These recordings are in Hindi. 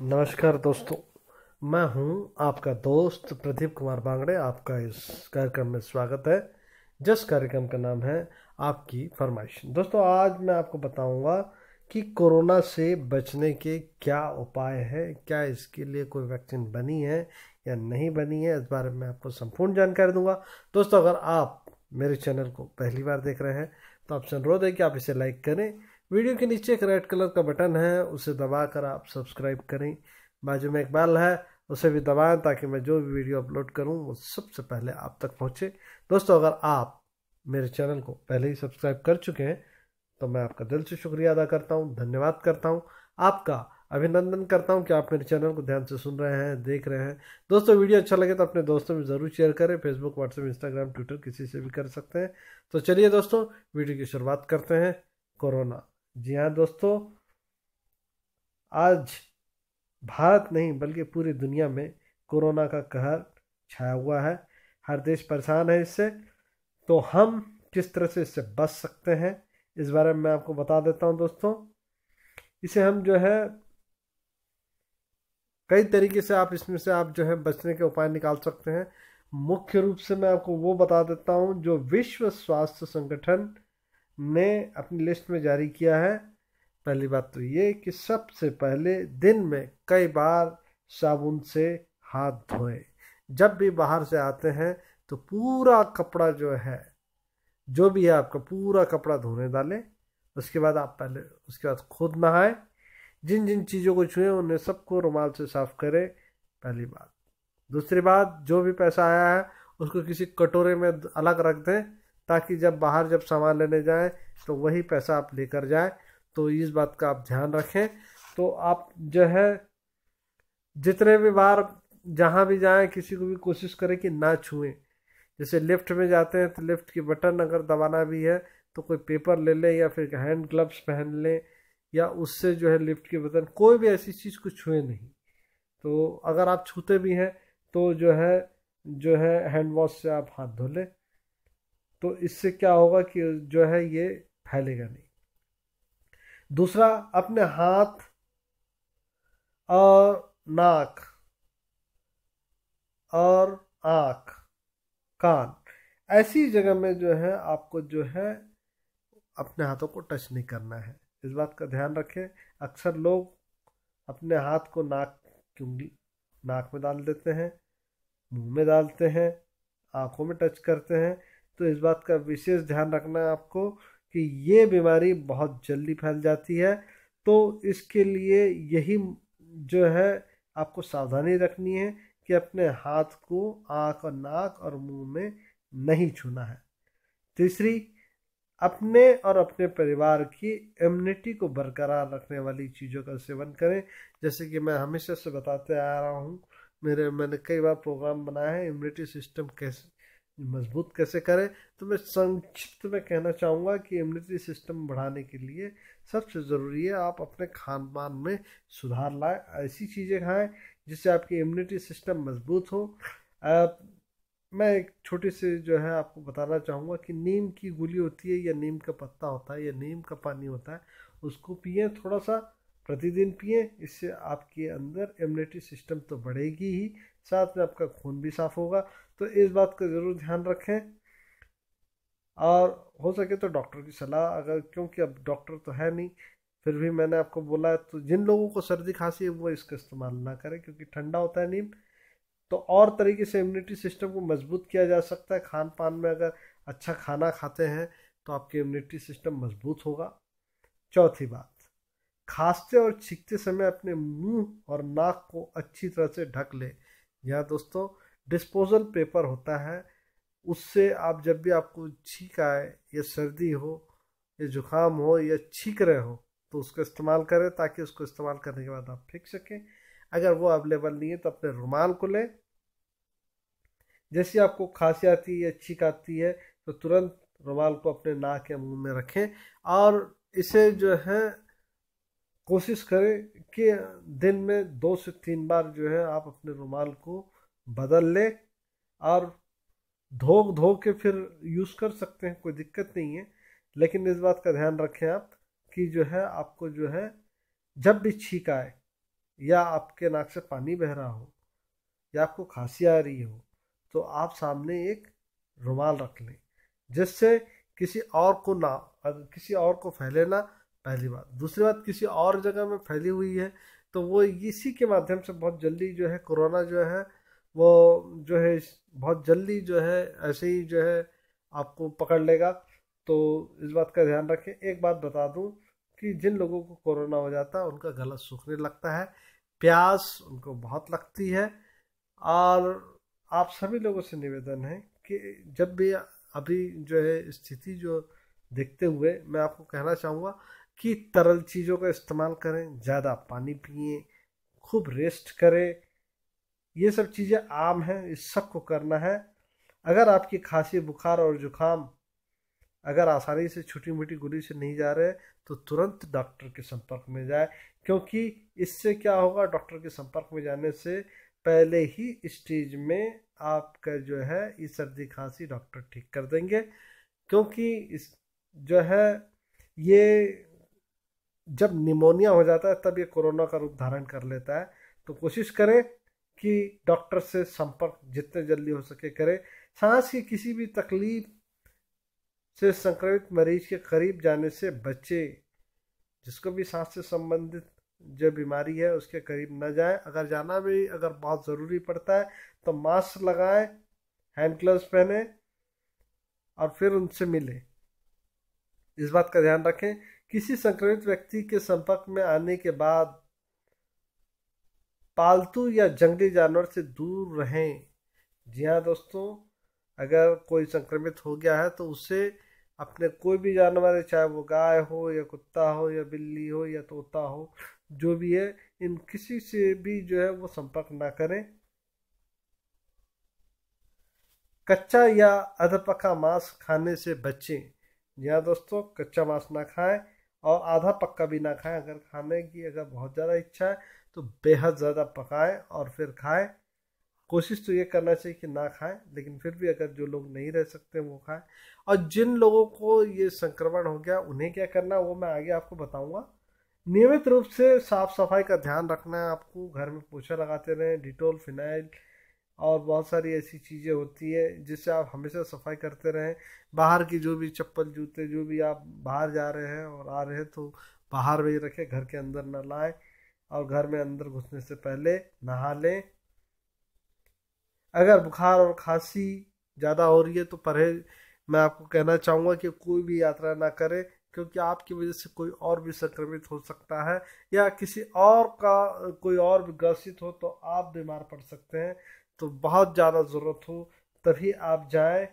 नमस्कार दोस्तों मैं हूं आपका दोस्त प्रदीप कुमार बांगड़े आपका इस कार्यक्रम में स्वागत है जिस कार्यक्रम का नाम है आपकी फरमाइश दोस्तों आज मैं आपको बताऊंगा कि कोरोना से बचने के क्या उपाय हैं क्या इसके लिए कोई वैक्सीन बनी है या नहीं बनी है इस बारे में आपको संपूर्ण जानकारी दूंगा दोस्तों अगर आप मेरे चैनल को पहली बार देख रहे हैं तो आपसे अनुरोध है कि आप इसे लाइक करें वीडियो के नीचे एक रेड कलर का बटन है उसे दबाकर आप सब्सक्राइब करें बाजू में एक बैल है उसे भी दबाएं ताकि मैं जो भी वीडियो अपलोड करूं वो सबसे पहले आप तक पहुंचे दोस्तों अगर आप मेरे चैनल को पहले ही सब्सक्राइब कर चुके हैं तो मैं आपका दिल से शुक्रिया अदा करता हूँ धन्यवाद करता हूँ आपका अभिनंदन करता हूँ कि आप मेरे चैनल को ध्यान से सुन रहे हैं देख रहे हैं दोस्तों वीडियो अच्छा लगे तो अपने दोस्तों में ज़रूर शेयर करें फेसबुक व्हाट्सएप इंस्टाग्राम ट्विटर किसी से भी कर सकते हैं तो चलिए दोस्तों वीडियो की शुरुआत करते हैं कोरोना जी हाँ दोस्तों आज भारत नहीं बल्कि पूरी दुनिया में कोरोना का कहर छाया हुआ है हर देश परेशान है इससे तो हम किस तरह से इससे बच सकते हैं इस बारे में मैं आपको बता देता हूँ दोस्तों इसे हम जो है कई तरीके से आप इसमें से आप जो है बचने के उपाय निकाल सकते हैं मुख्य रूप से मैं आपको वो बता देता हूँ जो विश्व स्वास्थ्य संगठन ने अपनी लिस्ट में जारी किया है पहली बात तो ये कि सबसे पहले दिन में कई बार साबुन से हाथ धोएं जब भी बाहर से आते हैं तो पूरा कपड़ा जो है जो भी है आपका पूरा कपड़ा धोने डालें उसके बाद आप पहले उसके बाद खुद नहाएं जिन जिन चीज़ों को छुएं उन्हें सबको रुमाल से साफ करें पहली बात दूसरी बात जो भी पैसा आया है उसको किसी कटोरे में अलग रख दें ताकि जब बाहर जब सामान लेने जाएं तो वही पैसा आप लेकर जाएं तो इस बात का आप ध्यान रखें तो आप जो है जितने भी बार जहाँ भी जाएं किसी को भी कोशिश करें कि ना छुएं जैसे लिफ्ट में जाते हैं तो लिफ्ट की बटन अगर दबाना भी है तो कोई पेपर ले लें या फिर हैंड ग्लव्स पहन लें या उससे जो है लिफ्ट की बटन कोई भी ऐसी चीज़ को छुए नहीं तो अगर आप छूते भी हैं तो जो है जो है हैंड वॉश से आप हाथ धो लें तो इससे क्या होगा कि जो है ये फैलेगा नहीं दूसरा अपने हाथ और नाक और आँख कान ऐसी जगह में जो है आपको जो है अपने हाथों को टच नहीं करना है इस बात का ध्यान रखें अक्सर लोग अपने हाथ को नाक की नाक में डाल देते हैं मुंह में डालते हैं आँखों में टच करते हैं तो इस बात का विशेष ध्यान रखना है आपको कि ये बीमारी बहुत जल्दी फैल जाती है तो इसके लिए यही जो है आपको सावधानी रखनी है कि अपने हाथ को आँख और नाक और मुंह में नहीं छूना है तीसरी अपने और अपने परिवार की इम्यूनिटी को बरकरार रखने वाली चीज़ों का सेवन करें जैसे कि मैं हमेशा से बताते आ रहा हूँ मेरे मैंने कई बार प्रोग्राम बनाया है इम्यूनिटी सिस्टम कैसे मजबूत कैसे करें तो मैं संक्षिप्त में कहना चाहूँगा कि इम्यूनिटी सिस्टम बढ़ाने के लिए सबसे ज़रूरी है आप अपने खान पान में सुधार लाएं ऐसी चीज़ें खाएं जिससे आपकी इम्यूनिटी सिस्टम मजबूत हो आप, मैं एक छोटी सी जो है आपको बताना चाहूँगा कि नीम की गोली होती है या नीम का पत्ता होता है या नीम का पानी होता है उसको पिए थोड़ा सा प्रतिदिन पिए इससे आपके अंदर इम्यूनिटी सिस्टम तो बढ़ेगी ही साथ में आपका खून भी साफ होगा तो इस बात का ज़रूर ध्यान रखें और हो सके तो डॉक्टर की सलाह अगर क्योंकि अब डॉक्टर तो है नहीं फिर भी मैंने आपको बोला है तो जिन लोगों को सर्दी खांसी है वो इसका इस्तेमाल ना करें क्योंकि ठंडा होता है नीम तो और तरीके से इम्यूनिटी सिस्टम को मजबूत किया जा सकता है खान पान में अगर अच्छा खाना खाते हैं तो आपकी इम्यूनिटी सिस्टम मजबूत होगा चौथी बात खांसते और छींकते समय अपने मुंह और नाक को अच्छी तरह से ढक ले या दोस्तों डिस्पोजल पेपर होता है उससे आप जब भी आपको छींक आए या सर्दी हो या जुकाम हो या छींक रहे हो तो उसका इस्तेमाल करें ताकि उसको इस्तेमाल करने के बाद आप फेंक सकें अगर वो अवेलेबल नहीं है तो अपने रुमाल को लें जैसे आपको खांसी आती है या छींक आती है तो तुरंत रुमाल को अपने नाक या मुंह में रखें और इसे जो है कोशिश करें कि दिन में दो से तीन बार जो है आप अपने रुमाल को बदल ले और धो धो के फिर यूज़ कर सकते हैं कोई दिक्कत नहीं है लेकिन इस बात का ध्यान रखें आप कि जो है आपको जो है जब भी छींक आए या आपके नाक से पानी बह रहा हो या आपको खांसी आ रही हो तो आप सामने एक रुमाल रख लें जिससे किसी और को ना किसी और को फैले ना पहली बात दूसरी बात किसी और जगह में फैली हुई है तो वो इसी के माध्यम से बहुत जल्दी जो है कोरोना जो है वो जो है बहुत जल्दी जो है ऐसे ही जो है आपको पकड़ लेगा तो इस बात का ध्यान रखें एक बात बता दूं कि जिन लोगों को कोरोना हो जाता है उनका गला सूखने लगता है प्यास उनको बहुत लगती है और आप सभी लोगों से निवेदन है कि जब भी अभी जो है स्थिति जो देखते हुए मैं आपको कहना चाहूँगा कि तरल चीज़ों का इस्तेमाल करें ज़्यादा पानी पिए खूब रेस्ट करें ये सब चीज़ें आम हैं इस सब को करना है अगर आपकी खांसी बुखार और जुकाम अगर आसानी से छोटी मोटी गोली से नहीं जा रहे तो तुरंत डॉक्टर के संपर्क में जाए क्योंकि इससे क्या होगा डॉक्टर के संपर्क में जाने से पहले ही स्टेज में आपका जो है ये सर्दी खांसी डॉक्टर ठीक कर देंगे क्योंकि इस जो है ये जब निमोनिया हो जाता है तब ये कोरोना का रूप धारण कर लेता है तो कोशिश करें कि डॉक्टर से संपर्क जितने जल्दी हो सके करें सांस की किसी भी तकलीफ से संक्रमित मरीज के करीब जाने से बचे जिसको भी सांस से संबंधित जो बीमारी है उसके करीब न जाए अगर जाना भी अगर बहुत ज़रूरी पड़ता है तो मास्क लगाए हैंड ग्लव्स पहने और फिर उनसे मिले इस बात का ध्यान रखें किसी संक्रमित व्यक्ति के संपर्क में आने के बाद पालतू या जंगली जानवर से दूर रहें जी हाँ दोस्तों अगर कोई संक्रमित हो गया है तो उसे अपने कोई भी जानवर है चाहे वो गाय हो या कुत्ता हो या बिल्ली हो या तोता हो जो भी है इन किसी से भी जो है वो संपर्क ना करें कच्चा या अधपका मांस खाने से बचें जी हाँ दोस्तों कच्चा मांस ना खाएं और आधा पक्का भी ना खाएं अगर खाने की अगर बहुत ज़्यादा इच्छा है तो बेहद ज़्यादा पकाएं और फिर खाएं कोशिश तो ये करना चाहिए कि ना खाएं लेकिन फिर भी अगर जो लोग नहीं रह सकते वो खाएं और जिन लोगों को ये संक्रमण हो गया उन्हें क्या करना वो मैं आगे आपको बताऊंगा नियमित रूप से साफ सफाई का ध्यान रखना है आपको घर में पोछा लगाते रहें डिटोल फिनाइल और बहुत सारी ऐसी चीज़ें होती हैं जिससे आप हमेशा सफाई करते रहें बाहर की जो भी चप्पल जूते जो भी आप बाहर जा रहे हैं और आ रहे हैं तो बाहर वही रखें घर के अंदर ना लाएं और घर में अंदर घुसने से पहले नहा लें अगर बुखार और खांसी ज़्यादा हो रही है तो परहेज मैं आपको कहना चाहूँगा कि कोई भी यात्रा ना करें क्योंकि आपकी वजह से कोई और भी संक्रमित हो सकता है या किसी और का कोई और भी ग्रसित हो तो आप बीमार पड़ सकते हैं तो बहुत ज़्यादा ज़रूरत हो तभी आप जाएं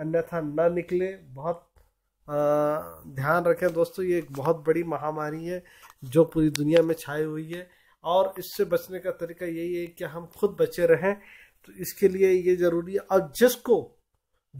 अन्यथा ना निकले बहुत ध्यान रखें दोस्तों ये एक बहुत बड़ी महामारी है जो पूरी दुनिया में छाई हुई है और इससे बचने का तरीका यही है कि हम खुद बचे रहें तो इसके लिए ये ज़रूरी है और जिसको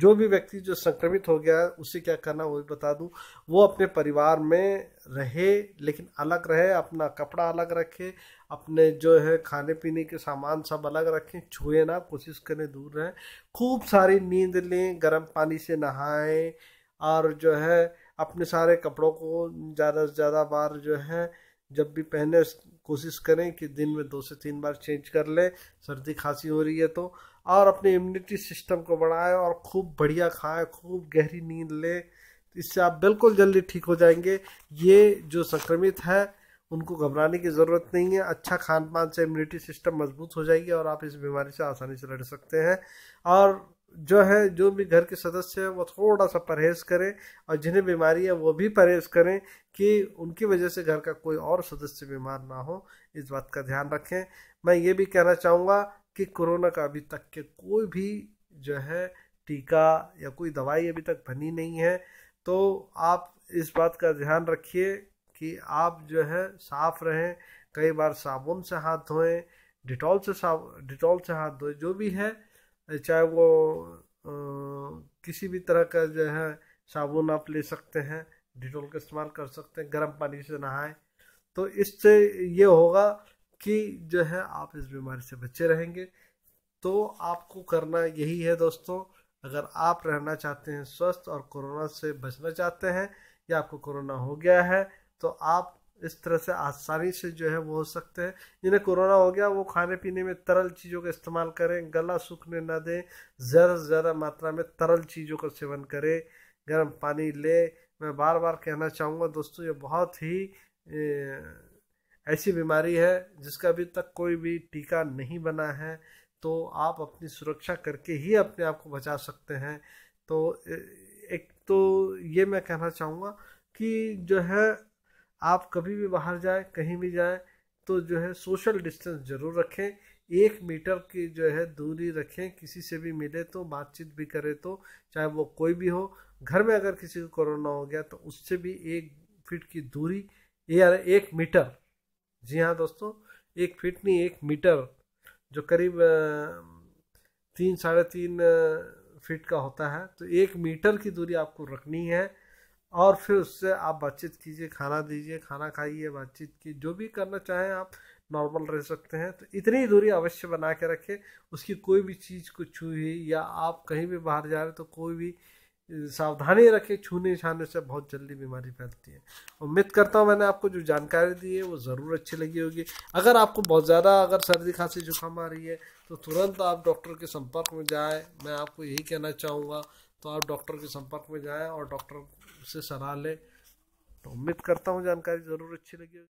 जो भी व्यक्ति जो संक्रमित हो गया है उसे क्या करना वो भी बता दूं वो अपने परिवार में रहे लेकिन अलग रहे अपना कपड़ा अलग रखे अपने जो है खाने पीने के सामान सब अलग रखें छुए ना कोशिश करें दूर रहें खूब सारी नींद लें गर्म पानी से नहाएं और जो है अपने सारे कपड़ों को ज़्यादा से ज़्यादा बार जो है जब भी पहने कोशिश करें कि दिन में दो से तीन बार चेंज कर लें सर्दी खांसी हो रही है तो और अपने इम्यूनिटी सिस्टम को बढ़ाएं और खूब बढ़िया खाएं खूब गहरी नींद लें इससे आप बिल्कुल जल्दी ठीक हो जाएंगे ये जो संक्रमित है उनको घबराने की ज़रूरत नहीं है अच्छा खान पान से इम्यूनिटी सिस्टम मजबूत हो जाएगी और आप इस बीमारी से आसानी से लड़ सकते हैं और जो है जो भी घर के सदस्य हैं वो थोड़ा सा परहेज करें और जिन्हें बीमारी है वो भी परहेज करें कि उनकी वजह से घर का कोई और सदस्य बीमार ना हो इस बात का ध्यान रखें मैं ये भी कहना चाहूँगा कि कोरोना का अभी तक के कोई भी जो है टीका या कोई दवाई अभी तक बनी नहीं है तो आप इस बात का ध्यान रखिए कि आप जो है साफ़ रहें कई बार साबुन से हाथ धोएं डिटॉल से साबुन डिटॉल से हाथ धोएं जो भी है चाहे वो आ, किसी भी तरह का जो है साबुन आप ले सकते हैं डिटोल का इस्तेमाल कर सकते हैं गर्म पानी से नहाएं तो इससे ये होगा कि जो है आप इस बीमारी से बचे रहेंगे तो आपको करना यही है दोस्तों अगर आप रहना चाहते हैं स्वस्थ और कोरोना से बचना चाहते हैं या आपको कोरोना हो गया है तो आप इस तरह से आसानी से जो है वो हो सकते हैं जिन्हें कोरोना हो गया वो खाने पीने में तरल चीज़ों का इस्तेमाल करें गला सूखने ना दें ज़्यादा से ज़्यादा मात्रा में तरल चीज़ों का सेवन करें गर्म पानी ले मैं बार बार कहना चाहूँगा दोस्तों ये बहुत ही ऐसी बीमारी है जिसका अभी तक कोई भी टीका नहीं बना है तो आप अपनी सुरक्षा करके ही अपने आप को बचा सकते हैं तो एक तो ये मैं कहना चाहूँगा कि जो है आप कभी भी बाहर जाए कहीं भी जाए तो जो है सोशल डिस्टेंस जरूर रखें एक मीटर की जो है दूरी रखें किसी से भी मिले तो बातचीत भी करें तो चाहे वो कोई भी हो घर में अगर किसी को कोरोना हो गया तो उससे भी एक फीट की दूरी या एक मीटर जी हाँ दोस्तों एक फीट नहीं एक मीटर जो करीब तीन साढ़े तीन फीट का होता है तो एक मीटर की दूरी आपको रखनी है और फिर उससे आप बातचीत कीजिए खाना दीजिए खाना खाइए बातचीत की जो भी करना चाहें आप नॉर्मल रह सकते हैं तो इतनी दूरी अवश्य बना के रखें उसकी कोई भी चीज़ को छू ही या आप कहीं भी बाहर जा रहे तो कोई भी सावधानी रखें छूने छाने से बहुत जल्दी बीमारी फैलती है उम्मीद करता हूँ मैंने आपको जो जानकारी दी है वो ज़रूर अच्छी लगी होगी अगर आपको बहुत ज़्यादा अगर सर्दी खांसी जुकाम आ रही है तो तुरंत आप डॉक्टर के संपर्क में जाएँ मैं आपको यही कहना चाहूँगा तो आप डॉक्टर के संपर्क में जाएं और डॉक्टर से सलाह लें तो उम्मीद करता हूँ जानकारी ज़रूर अच्छी लगी